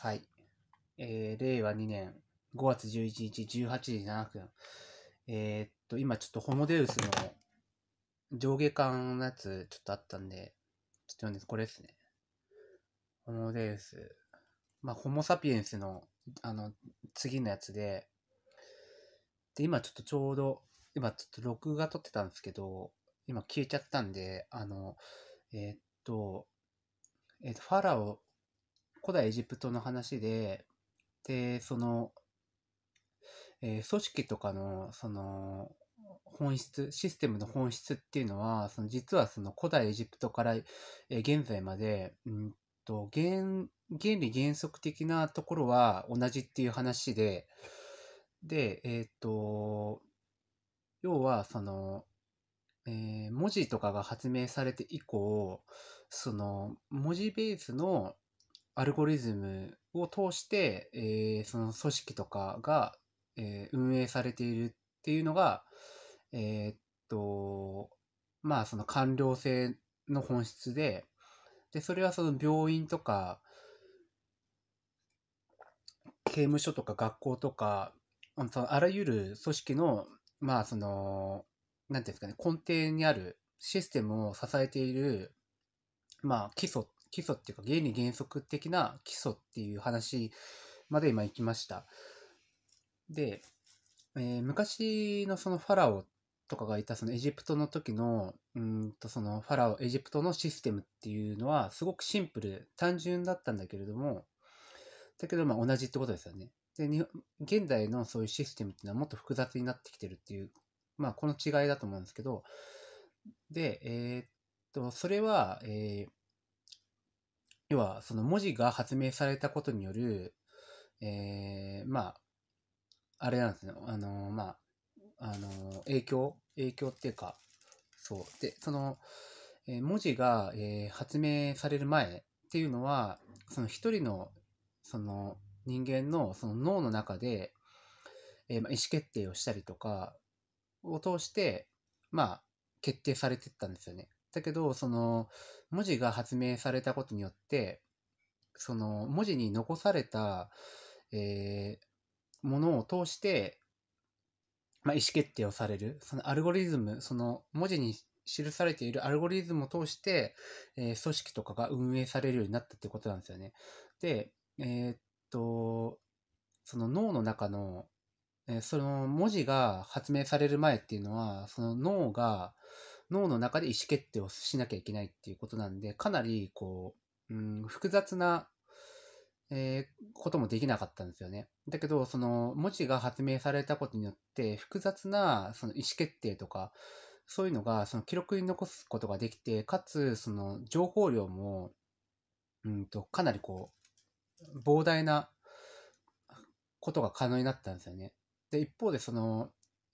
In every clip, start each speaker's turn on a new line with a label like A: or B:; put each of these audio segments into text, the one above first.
A: はい。えー、令和2年5月11日18時7分。えー、っと、今ちょっとホモデウスの上下巻のやつちょっとあったんで、ちょっと読んで、これですね。ホモデウス。まあ、ホモサピエンスの、あの、次のやつで、で、今ちょっとちょうど、今ちょっと録画撮ってたんですけど、今消えちゃったんで、あの、えー、っと、えー、っと、ファラオ古代エジプトの話で、で、その、えー、組織とかの、その、本質、システムの本質っていうのは、その実はその古代エジプトから、えー、現在まで、うんと原、原理原則的なところは同じっていう話で、で、えっ、ー、と、要はその、えー、文字とかが発明されて以降、その文字ベースの、アルゴリズムを通して、えー、その組織とかが、えー、運営されているっていうのが、えー、っと、まあその官僚性の本質で、で、それはその病院とか、刑務所とか学校とか、そのあらゆる組織の、まあその、なんていうんですかね、根底にあるシステムを支えている、まあ基礎基礎っていうか原理原則的な基礎っていう話まで今行きました。で、えー、昔のそのファラオとかがいたそのエジプトの時のうんとそのファラオエジプトのシステムっていうのはすごくシンプル単純だったんだけれどもだけどまあ同じってことですよね。で現代のそういうシステムっていうのはもっと複雑になってきてるっていうまあこの違いだと思うんですけどでえー、っとそれは、えー、要はその文字が発明されたことによる、えー、まあ、あれなんですね、あのまあ、あの影響、影響っていうか、そう。で、その、え文字が、え発明される前っていうのは、その一人の、その人間のその脳の中で、えまあ、意思決定をしたりとかを通して、まあ、決定されてったんですよね。だけど、その、文字が発明されたことによって、その、文字に残された、えー、ものを通して、まあ、意思決定をされる、そのアルゴリズム、その文字に記されているアルゴリズムを通して、えー、組織とかが運営されるようになったってことなんですよね。で、えー、っと、その脳の中の、えー、その文字が発明される前っていうのは、その脳が、脳の中で意思決定をしなきゃいけないっていうことなんで、かなりこう、うん、複雑な、えー、こともできなかったんですよね。だけど、その文字が発明されたことによって、複雑なその意思決定とか、そういうのがその記録に残すことができて、かつその情報量も、うんと、かなりこう、膨大なことが可能になったんですよね。で、一方でその、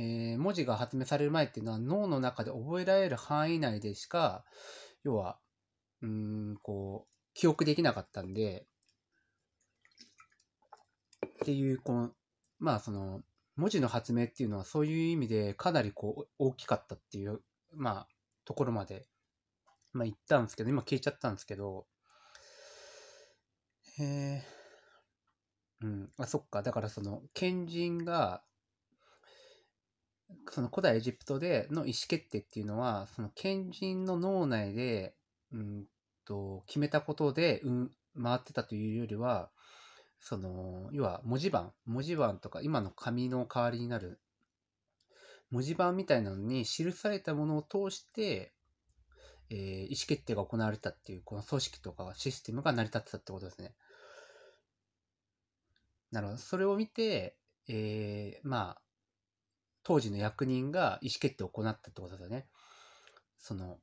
A: えー、文字が発明される前っていうのは脳の中で覚えられる範囲内でしか要はうんこう記憶できなかったんでっていうこのまあその文字の発明っていうのはそういう意味でかなりこう大きかったっていうまあところまでまあ言ったんですけど今聞いちゃったんですけどえー、うんあそっかだからその賢人がその古代エジプトでの意思決定っていうのは、その賢人の脳内で、うんと、決めたことで、うん、回ってたというよりは、その、要は文字盤、文字盤とか今の紙の代わりになる、文字盤みたいなのに記されたものを通して、えー、意思決定が行われたっていう、この組織とかシステムが成り立ってたってことですね。なるほど。それを見て、えー、まあ、当時の役人が意思決定を行ったってことだよね。その、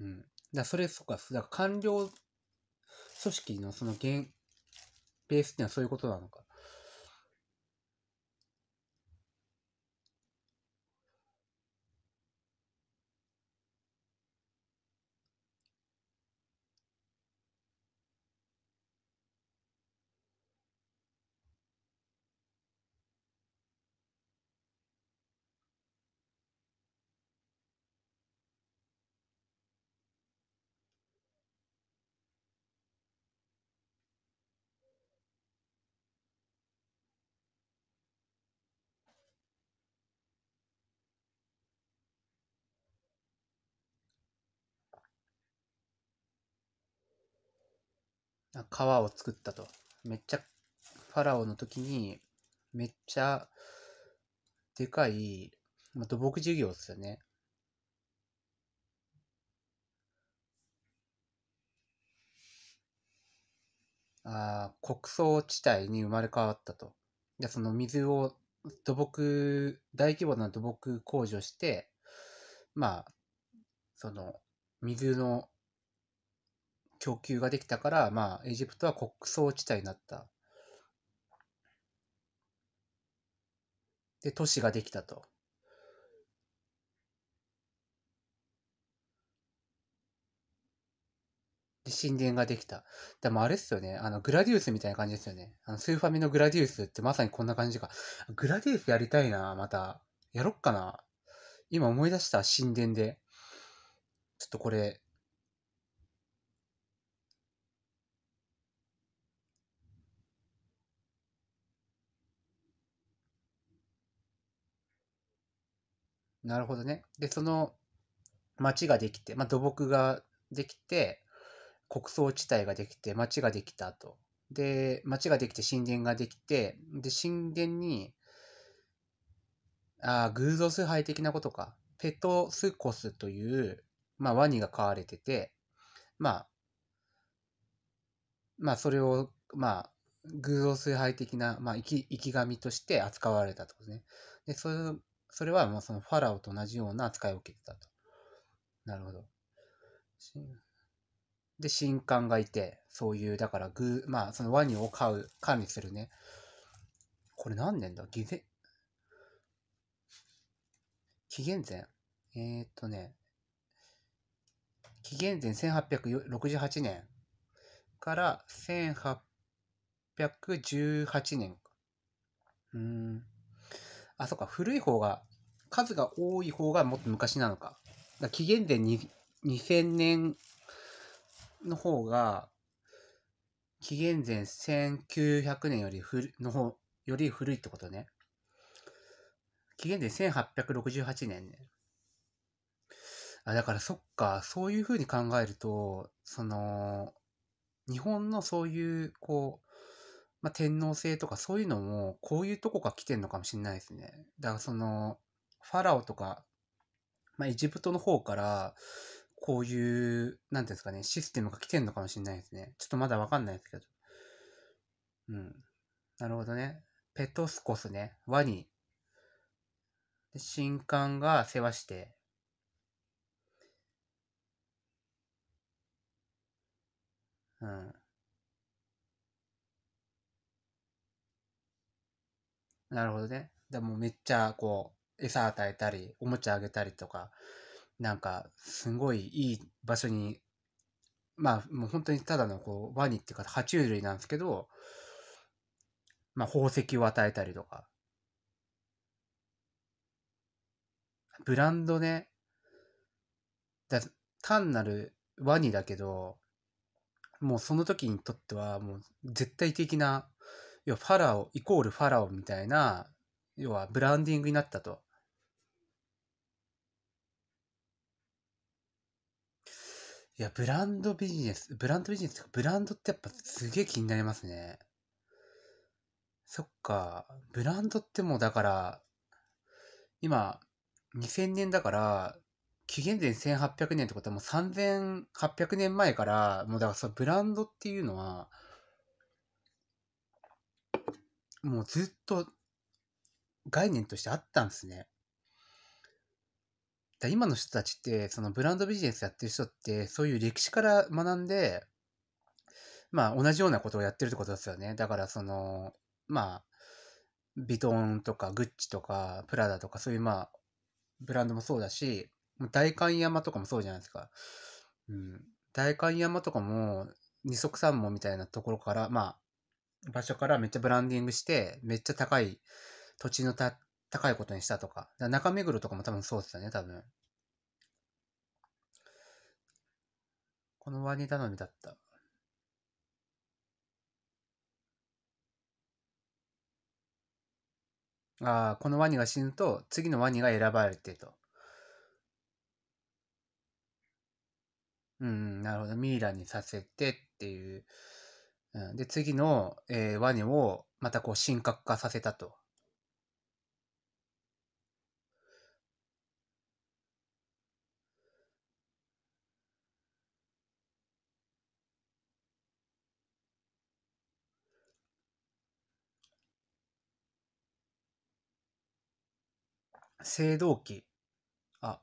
A: うん。だそれ、そっか、だから官僚組織のその原、ベースってのはそういうことなのか。川を作ったと。めっちゃ、ファラオの時に、めっちゃ、でかい、まあ、土木事業ですよね。ああ、国葬地帯に生まれ変わったと。で、その水を土木、大規模な土木工事をして、まあ、その、水の供給ができたから、まあ、エジプトは穀倉地帯になった。で、都市ができたと。で、神殿ができた。でもあれっすよね。あの、グラディウスみたいな感じですよね。あの、スーファミのグラディウスってまさにこんな感じか。グラディウスやりたいな、また。やろっかな。今思い出した、神殿で。ちょっとこれ、なるほどね。で、その町ができて、まあ、土木ができて、穀倉地帯ができて、町ができたと。で、町ができて神殿ができて、で、神殿に、ああ、偶像崇拝的なことか。ペトスコスという、まあ、ワニが飼われてて、まあ、まあ、それを、まあ、偶像崇拝的な、まあ、生き、生き神として扱われたとてことね。で、その、それはもうそのファラオと同じような扱いを受けてたと。なるほど。で、神官がいて、そういう、だからグ、まあ、そのワニを飼う、管理するね。これ何年だ紀元紀元前えー、っとね、紀元前1868年から1818年。うん。あ、そっか、古い方が、数が多い方がもっと昔なのか。だ紀元前2000年の方が、紀元前1900年より古の方、より古いってことね。紀元前1868年ね。あ、だからそっか、そういうふうに考えると、その、日本のそういう、こう、まあ、天皇制とかそういうのも、こういうとこが来てんのかもしれないですね。だからその、ファラオとか、まあ、エジプトの方から、こういう、なんていうんですかね、システムが来てんのかもしれないですね。ちょっとまだわかんないですけど。うん。なるほどね。ペトスコスね。ワニ。で新刊が世話して。うん。なるほどね。でもめっちゃこう、餌与えたり、おもちゃあげたりとか、なんか、すごいいい場所に、まあ、もう本当にただのこう、ワニっていうか、爬虫類なんですけど、まあ、宝石を与えたりとか。ブランドね。だ単なるワニだけど、もうその時にとっては、もう絶対的な要はファラオ、イコールファラオみたいな、要はブランディングになったと。いや、ブランドビジネス、ブランドビジネスか、ブランドってやっぱすげえ気になりますね。そっか、ブランドってもうだから、今、2000年だから、紀元前1800年ってことはもう3800年前から、もうだからそのブランドっていうのは、もうずっと概念としてあったんですね。だ今の人たちって、そのブランドビジネスやってる人って、そういう歴史から学んで、まあ同じようなことをやってるってことですよね。だからその、まあ、ビトンとかグッチとかプラダとかそういうまあ、ブランドもそうだし、代官山とかもそうじゃないですか。うん。代官山とかも、二足三門みたいなところから、まあ、場所からめっちゃブランディングして、めっちゃ高い、土地のた高いことにしたとか。か中目黒とかも多分そうですよね、多分。このワニ頼みだった。ああ、このワニが死ぬと、次のワニが選ばれてと。うん、なるほど。ミイラにさせてっていう。うん、で、次の、えー、ワニをまたこう神格化させたと。青銅器。あ。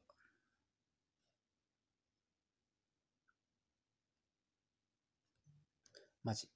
A: マジ。